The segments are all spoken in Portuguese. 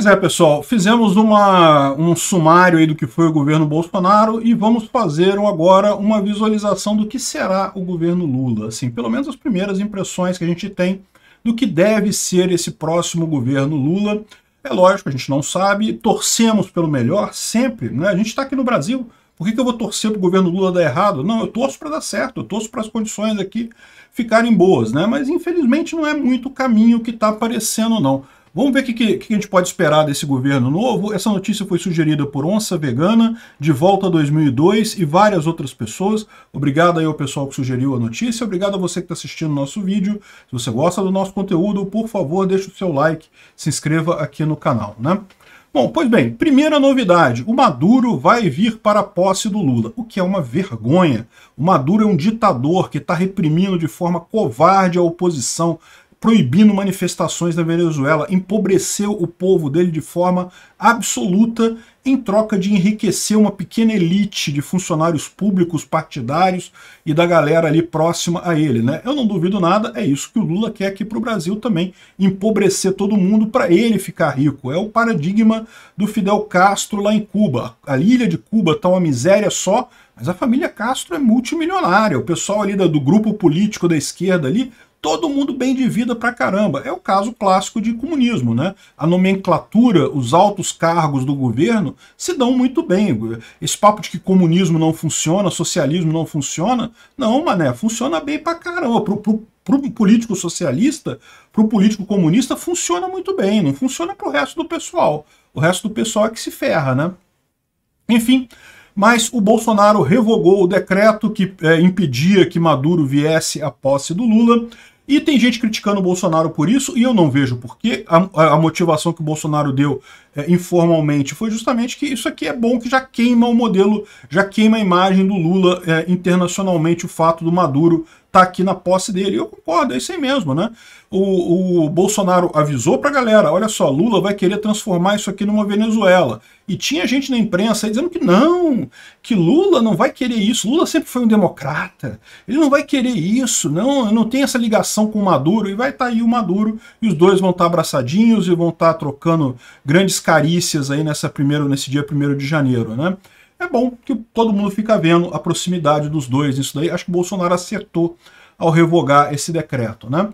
Pois é, pessoal, fizemos uma, um sumário aí do que foi o governo Bolsonaro e vamos fazer agora uma visualização do que será o governo Lula. Assim, pelo menos as primeiras impressões que a gente tem do que deve ser esse próximo governo Lula. É lógico, a gente não sabe, torcemos pelo melhor sempre, né? A gente está aqui no Brasil, por que, que eu vou torcer para o governo Lula dar errado? Não, eu torço para dar certo, eu torço para as condições aqui ficarem boas, né? Mas infelizmente não é muito o caminho que está aparecendo, não. Vamos ver o que, que, que, a gente pode esperar desse governo novo. Essa notícia foi sugerida por Onça Vegana, de volta a 2002 e várias outras pessoas. Obrigado aí ao pessoal que sugeriu a notícia. Obrigado a você que está assistindo o nosso vídeo. Se você gosta do nosso conteúdo, por favor, deixe o seu like, se inscreva aqui no canal, né? Bom, pois bem, primeira novidade, o Maduro vai vir para a posse do Lula, o que é uma vergonha. O Maduro é um ditador que está reprimindo de forma covarde a oposição, proibindo manifestações na Venezuela, empobreceu o povo dele de forma absoluta em troca de enriquecer uma pequena elite de funcionários públicos, partidários e da galera ali próxima a ele. Né? Eu não duvido nada, é isso que o Lula quer aqui para o Brasil também, empobrecer todo mundo para ele ficar rico. É o paradigma do Fidel Castro lá em Cuba. A ilha de Cuba está uma miséria só, mas a família Castro é multimilionária. O pessoal ali do grupo político da esquerda ali todo mundo bem de vida pra caramba. É o caso clássico de comunismo, né? A nomenclatura, os altos cargos do governo se dão muito bem. Esse papo de que comunismo não funciona, socialismo não funciona, não, mané, funciona bem pra caramba. Pro, pro, pro político socialista, pro político comunista, funciona muito bem, não funciona pro resto do pessoal. O resto do pessoal é que se ferra, né? Enfim, mas o Bolsonaro revogou o decreto que é, impedia que Maduro viesse à posse do Lula. E tem gente criticando o Bolsonaro por isso, e eu não vejo porquê. que a, a motivação que o Bolsonaro deu é, informalmente foi justamente que isso aqui é bom, que já queima o modelo, já queima a imagem do Lula é, internacionalmente, o fato do Maduro estar tá aqui na posse dele. Eu concordo, é isso aí mesmo, né? O, o Bolsonaro avisou para a galera, olha só, Lula vai querer transformar isso aqui numa Venezuela. E tinha gente na imprensa aí dizendo que não, que Lula não vai querer isso, Lula sempre foi um democrata, ele não vai querer isso, não, não tem essa ligação com o Maduro, e vai estar tá aí o Maduro, e os dois vão estar tá abraçadinhos e vão estar tá trocando grandes carícias aí nessa primeiro, nesse dia 1 de janeiro, né? É bom que todo mundo fica vendo a proximidade dos dois nisso daí. Acho que o Bolsonaro acertou ao revogar esse decreto, né?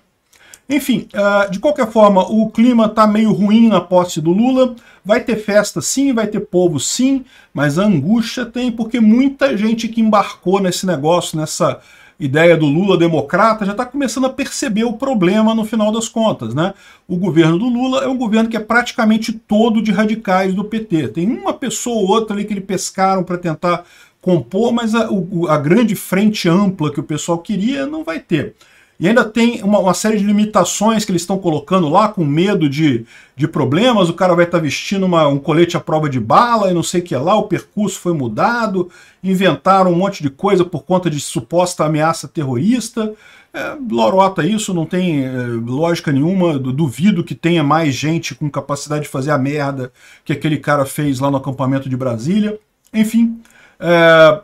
Enfim, ah, de qualquer forma, o clima está meio ruim na posse do Lula. Vai ter festa sim, vai ter povo sim, mas a angústia tem, porque muita gente que embarcou nesse negócio, nessa ideia do Lula democrata já está começando a perceber o problema no final das contas. Né? O governo do Lula é um governo que é praticamente todo de radicais do PT. Tem uma pessoa ou outra ali que ele pescaram para tentar compor, mas a, a grande frente ampla que o pessoal queria não vai ter. E ainda tem uma, uma, série de limitações que eles estão colocando lá, com medo de, de problemas. O cara vai estar tá vestindo uma, um colete à prova de bala e não sei o que lá. O percurso foi mudado, inventaram um monte de coisa por conta de suposta ameaça terrorista. É, lorota isso, não tem é, lógica nenhuma. Duvido que tenha mais gente com capacidade de fazer a merda que aquele cara fez lá no acampamento de Brasília. Enfim. É,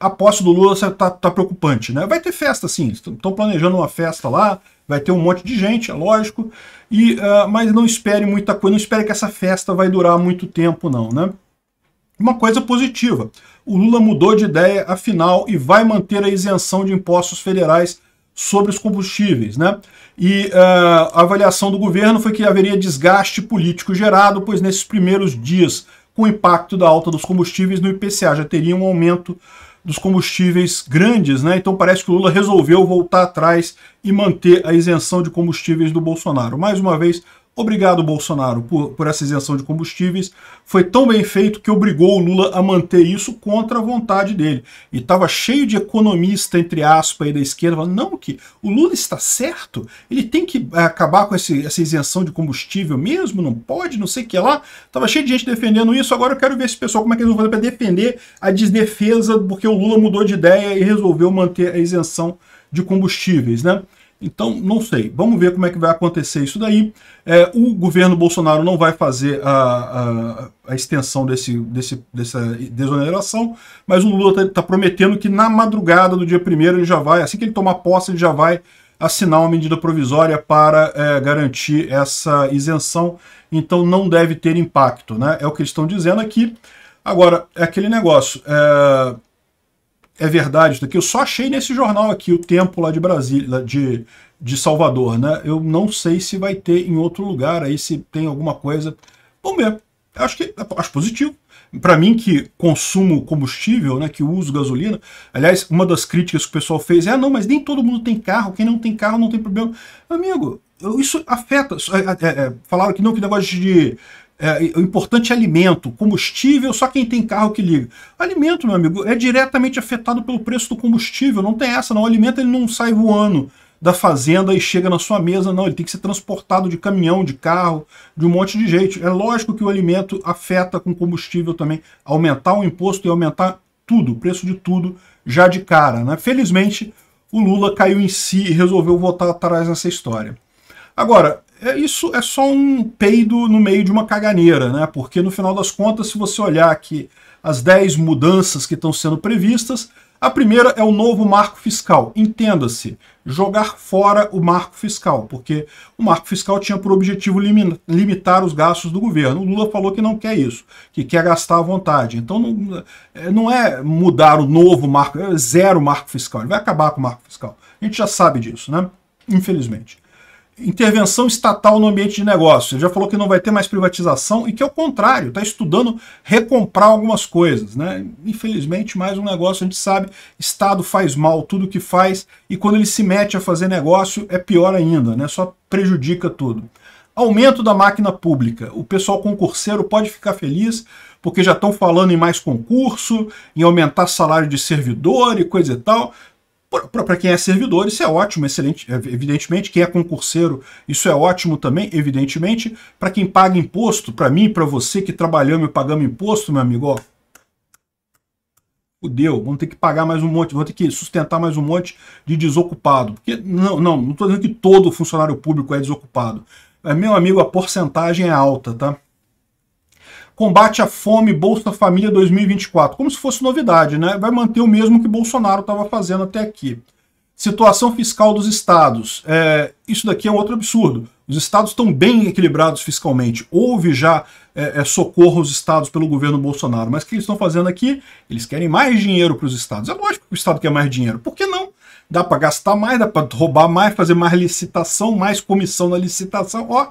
a posse do Lula está tá preocupante, né? Vai ter festa, sim. Estão planejando uma festa lá, vai ter um monte de gente, é lógico. E, uh, mas não espere muita coisa, não espere que essa festa vai durar muito tempo, não, né? Uma coisa positiva: o Lula mudou de ideia, afinal, e vai manter a isenção de impostos federais sobre os combustíveis, né? E uh, a avaliação do governo foi que haveria desgaste político gerado, pois nesses primeiros dias, com o impacto da alta dos combustíveis no IPCA, já teria um aumento dos combustíveis grandes, né? Então parece que o Lula resolveu voltar atrás e manter a isenção de combustíveis do Bolsonaro. Mais uma vez, Obrigado, Bolsonaro, por, por essa isenção de combustíveis. Foi tão bem feito que obrigou o Lula a manter isso contra a vontade dele. E estava cheio de economista, entre aspas, aí da esquerda, falando, não, que o Lula está certo, ele tem que eh, acabar com esse, essa isenção de combustível mesmo, não pode, não sei o que lá. estava cheio de gente defendendo isso, agora eu quero ver esse pessoal como é que eles vão fazer para defender a desdefesa, porque o Lula mudou de ideia e resolveu manter a isenção de combustíveis, né? Então, não sei. Vamos ver como é que vai acontecer isso daí. É, o governo Bolsonaro não vai fazer a, a, a extensão desse, desse, dessa desoneração, mas o Lula está tá prometendo que na madrugada do dia 1 ele já vai, assim que ele tomar posse, ele já vai assinar uma medida provisória para é, garantir essa isenção. Então, não deve ter impacto. Né? É o que eles estão dizendo aqui. Agora, é aquele negócio. É é verdade isso daqui. Eu só achei nesse jornal aqui, o Tempo lá de Brasília, de, de Salvador, né? Eu não sei se vai ter em outro lugar aí, se tem alguma coisa. Vamos ver. Acho que acho positivo. Para mim, que consumo combustível, né, que uso gasolina, aliás, uma das críticas que o pessoal fez é: ah, não, mas nem todo mundo tem carro, quem não tem carro não tem problema. Amigo, isso afeta. É, é, é, falaram que não, que negócio de é, o importante é alimento, combustível, só quem tem carro que liga. Alimento, meu amigo, é diretamente afetado pelo preço do combustível, não tem essa não. O alimento ele não sai voando da fazenda e chega na sua mesa, não, ele tem que ser transportado de caminhão, de carro, de um monte de jeito. É lógico que o alimento afeta com combustível também, aumentar o imposto e aumentar tudo, o preço de tudo já de cara. Né? Felizmente, o Lula caiu em si e resolveu voltar atrás nessa história. Agora, é, isso é só um peido no meio de uma caganeira, né? Porque no final das contas, se você olhar aqui as 10 mudanças que estão sendo previstas, a primeira é o novo marco fiscal. Entenda-se, jogar fora o marco fiscal, porque o marco fiscal tinha por objetivo limitar os gastos do governo. O Lula falou que não quer isso, que quer gastar à vontade. Então não, é, não é mudar o novo marco, é zero marco fiscal. Ele vai acabar com o marco fiscal. A gente já sabe disso, né? Infelizmente intervenção estatal no ambiente de negócio. Ele já falou que não vai ter mais privatização e que, ao é contrário, está estudando recomprar algumas coisas. Né? Infelizmente, mais um negócio, a gente sabe, Estado faz mal tudo que faz e quando ele se mete a fazer negócio é pior ainda, né? só prejudica tudo. Aumento da máquina pública. O pessoal concurseiro pode ficar feliz porque já estão falando em mais concurso, em aumentar salário de servidor e coisa e tal. Para quem é servidor, isso é ótimo, excelente, é, evidentemente. Quem é concurseiro, isso é ótimo também, evidentemente. Para quem paga imposto, para mim, para você que trabalhamos e pagamos imposto, meu amigo, ó, fudeu, vamos ter que pagar mais um monte, vamos ter que sustentar mais um monte de desocupado. Porque, não, não, não estou dizendo que todo funcionário público é desocupado. Mas, meu amigo, a porcentagem é alta, tá? combate à fome Bolsa Família 2024, como se fosse novidade, né? Vai manter o mesmo que Bolsonaro estava fazendo até aqui. Situação fiscal dos estados. É, isso daqui é um outro absurdo. Os estados estão bem equilibrados fiscalmente. Houve já é, é, socorro aos estados pelo governo Bolsonaro. Mas o que eles estão fazendo aqui? Eles querem mais dinheiro para os estados. É lógico que o estado quer mais dinheiro. Por que não? Dá para gastar mais, dá para roubar mais, fazer mais licitação, mais comissão na licitação. Ó,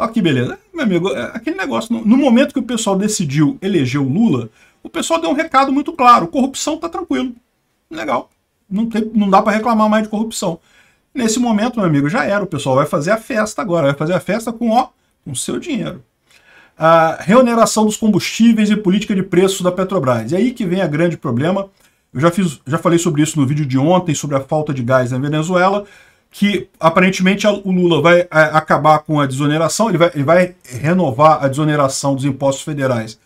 Olha que beleza. Meu amigo, é, aquele negócio, no, momento que o pessoal decidiu eleger o Lula, o pessoal deu um recado muito claro, corrupção tá tranquilo, legal, não, tem, não dá para reclamar mais de corrupção. Nesse momento, meu amigo, já era, o pessoal vai fazer a festa agora, vai fazer a festa com, ó, com seu dinheiro. A reoneração dos combustíveis e política de preços da Petrobras. E é aí que vem a grande problema, eu já, fiz, já falei sobre isso no vídeo de ontem, sobre a falta de gás na Venezuela, que aparentemente o Lula vai é, acabar com a desoneração, ele vai, ele vai renovar a desoneração dos impostos federais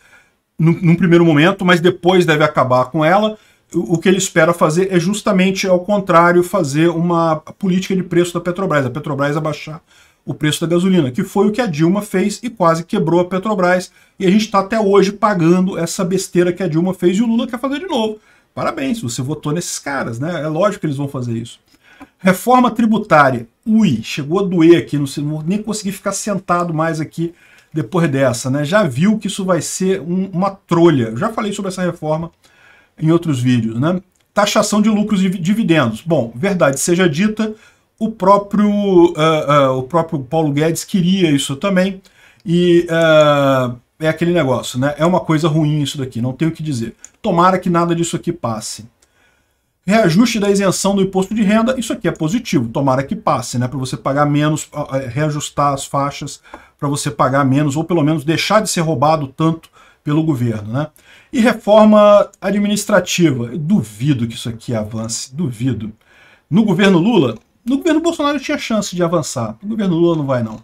num, num, primeiro momento, mas depois deve acabar com ela. O, o que ele espera fazer é justamente ao contrário, fazer uma política de preço da Petrobras, a Petrobras abaixar o preço da gasolina, que foi o que a Dilma fez e quase quebrou a Petrobras. E a gente está até hoje pagando essa besteira que a Dilma fez e o Lula quer fazer de novo. Parabéns, você votou nesses caras, né? É lógico que eles vão fazer isso. Reforma tributária. Ui, chegou a doer aqui, não, sei, nem consegui ficar sentado mais aqui depois dessa, né? Já viu que isso vai ser um, uma trolha. já falei sobre essa reforma em outros vídeos, né? Taxação de lucros e dividendos. Bom, verdade seja dita, o próprio, uh, uh, o próprio Paulo Guedes queria isso também e uh, é aquele negócio, né? É uma coisa ruim isso daqui, não tenho o que dizer. Tomara que nada disso aqui passe. Reajuste da isenção do imposto de renda, isso aqui é positivo, tomara que passe, né? Para você pagar menos, reajustar as faixas, para você pagar menos, ou pelo menos deixar de ser roubado tanto pelo governo, né? E reforma administrativa, Eu duvido que isso aqui avance, duvido. No governo Lula, no governo Bolsonaro tinha chance de avançar, no governo Lula não vai não.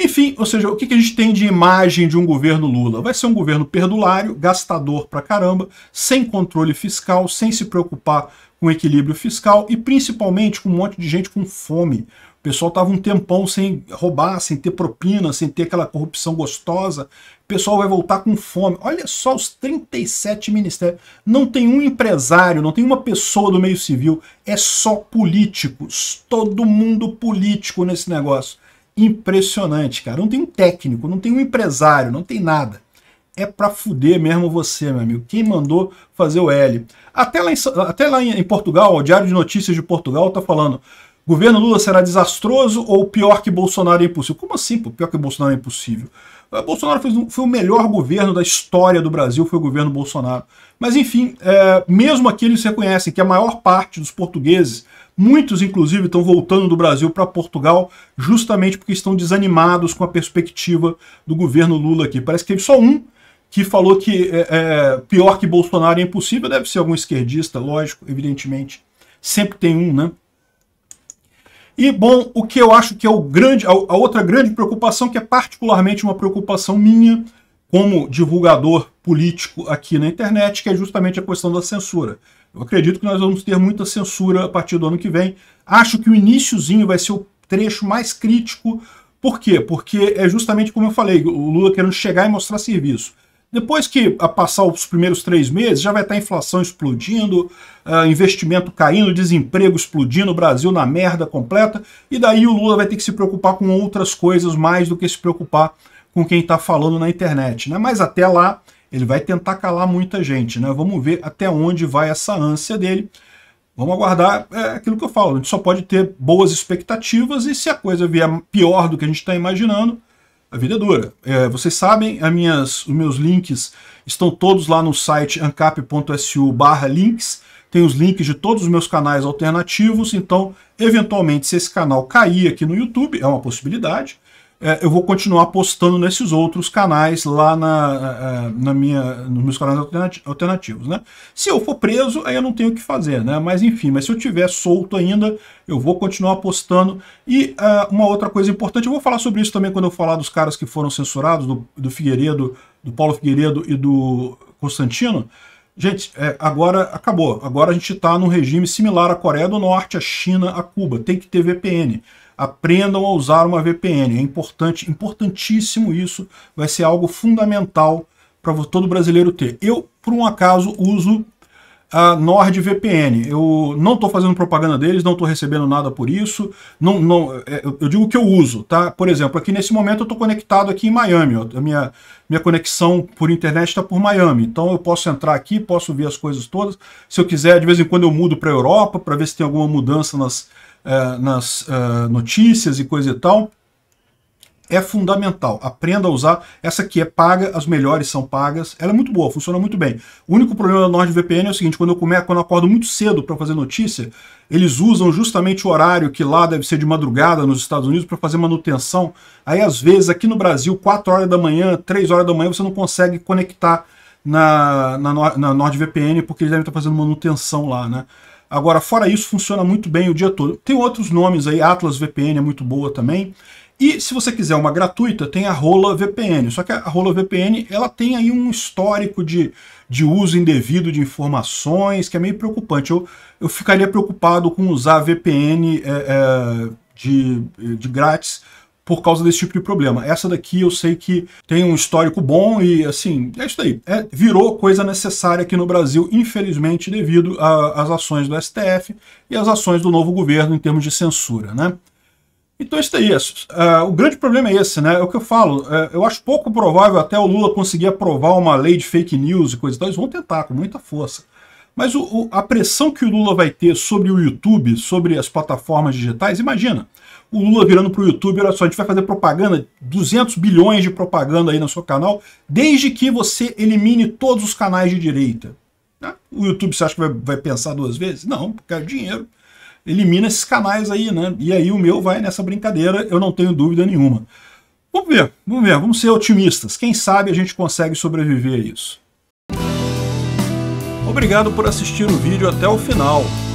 Enfim, ou seja, o que, a gente tem de imagem de um governo Lula? Vai ser um governo perdulário, gastador pra caramba, sem controle fiscal, sem se preocupar com equilíbrio fiscal e principalmente com um monte de gente com fome. O pessoal tava um tempão sem roubar, sem ter propina, sem ter aquela corrupção gostosa. O pessoal vai voltar com fome. Olha só os 37 ministérios. Não tem um empresário, não tem uma pessoa do meio civil, é só políticos. Todo mundo político nesse negócio impressionante, cara. Não tem um técnico, não tem um empresário, não tem nada. É pra fuder mesmo você, meu amigo. Quem mandou fazer o L? Até lá em, até lá em Portugal, o Diário de Notícias de Portugal tá falando governo Lula será desastroso ou pior que Bolsonaro é impossível? Como assim, pô? Pior que Bolsonaro é impossível? Ah, Bolsonaro fez um, foi o melhor governo da história do Brasil, foi o governo Bolsonaro. Mas enfim, é, mesmo aqui eles reconhecem que a maior parte dos portugueses Muitos, inclusive, estão voltando do Brasil para Portugal justamente porque estão desanimados com a perspectiva do governo Lula aqui. Parece que teve só um que falou que é, é, pior que Bolsonaro é impossível, deve ser algum esquerdista, lógico, evidentemente. Sempre tem um, né? E, bom, o que eu acho que é o grande, a, a outra grande preocupação, que é particularmente uma preocupação minha como divulgador político aqui na internet, que é justamente a questão da censura. Eu acredito que nós vamos ter muita censura a partir do ano que vem. Acho que o iníciozinho vai ser o trecho mais crítico. Por quê? Porque é justamente como eu falei, o Lula querendo chegar e mostrar serviço. Depois que a passar os primeiros três meses, já vai estar inflação explodindo, investimento caindo, desemprego explodindo, o Brasil na merda completa, e daí o Lula vai ter que se preocupar com outras coisas mais do que se preocupar com quem está falando na internet. Né? Mas até lá, ele vai tentar calar muita gente, né? Vamos ver até onde vai essa ânsia dele. Vamos aguardar é, aquilo que eu falo. A gente só pode ter boas expectativas e se a coisa vier pior do que a gente está imaginando, a vida é dura. É, vocês sabem, as minhas, os meus links estão todos lá no site ancap.su links. Tem os links de todos os meus canais alternativos, então, eventualmente, se esse canal cair aqui no YouTube, é uma possibilidade, é, eu vou continuar postando nesses outros canais lá na, é, é, na minha, nos meus canais alternativos, né? Se eu for preso, aí eu não tenho o que fazer, né? Mas enfim, mas se eu tiver solto ainda, eu vou continuar postando. E uh, uma outra coisa importante, eu vou falar sobre isso também quando eu falar dos caras que foram censurados, do, do Figueiredo, do Paulo Figueiredo e do Constantino. Gente, é, agora acabou. Agora a gente está num regime similar à Coreia do Norte, à China, à Cuba. Tem que ter VPN aprendam a usar uma VPN. É importante, importantíssimo isso, vai ser algo fundamental para todo brasileiro ter. Eu, por um acaso, uso a NordVPN. Eu não estou fazendo propaganda deles, não estou recebendo nada por isso. Não, não, é, eu digo que eu uso, tá? Por exemplo, aqui nesse momento eu estou conectado aqui em Miami. Ó, a minha, minha conexão por internet está por Miami. Então eu posso entrar aqui, posso ver as coisas todas. Se eu quiser, de vez em quando eu mudo para a Europa para ver se tem alguma mudança nas é, nas uh, notícias e coisa e tal, é fundamental. Aprenda a usar. Essa aqui é paga, as melhores são pagas. Ela é muito boa, funciona muito bem. O único problema da NordVPN é o seguinte, quando eu, come, quando eu acordo muito cedo para fazer notícia, eles usam justamente o horário que lá deve ser de madrugada nos Estados Unidos para fazer manutenção. Aí às vezes aqui no Brasil, 4 horas da manhã, 3 horas da manhã, você não consegue conectar na, na, na NordVPN porque eles devem estar tá fazendo manutenção lá, né? Agora, fora isso, funciona muito bem o dia todo. Tem outros nomes aí, Atlas VPN é muito boa também. E se você quiser uma gratuita, tem a Rola VPN. Só que a Rola VPN ela tem aí um histórico de, de uso indevido de informações que é meio preocupante. Eu, eu ficaria preocupado com usar VPN é, é, de, de grátis por causa desse tipo de problema. Essa daqui eu sei que tem um histórico bom e, assim, é isso daí. É, virou coisa necessária aqui no Brasil, infelizmente, devido às ações do STF e às ações do novo governo em termos de censura, né? Então é isso daí, uh, é, é, o grande problema é esse, né? É o que eu falo, uh, eu acho pouco provável até o Lula conseguir aprovar uma lei de fake news e coisa e tal, eles vão tentar com muita força. Mas o, o, a pressão que o Lula vai ter sobre o YouTube, sobre as plataformas digitais, imagina, o Lula virando pro YouTube, olha só, a gente vai fazer propaganda, 200 bilhões de propaganda aí no seu canal, desde que você elimine todos os canais de direita. Né? O YouTube, você acha que vai, vai pensar duas vezes? Não, porque é dinheiro. Elimina esses canais aí, né? E aí o meu vai nessa brincadeira, eu não tenho dúvida nenhuma. Vamos ver, vamos ver, vamos ser otimistas. Quem sabe a gente consegue sobreviver a isso. Obrigado por assistir o vídeo até o final.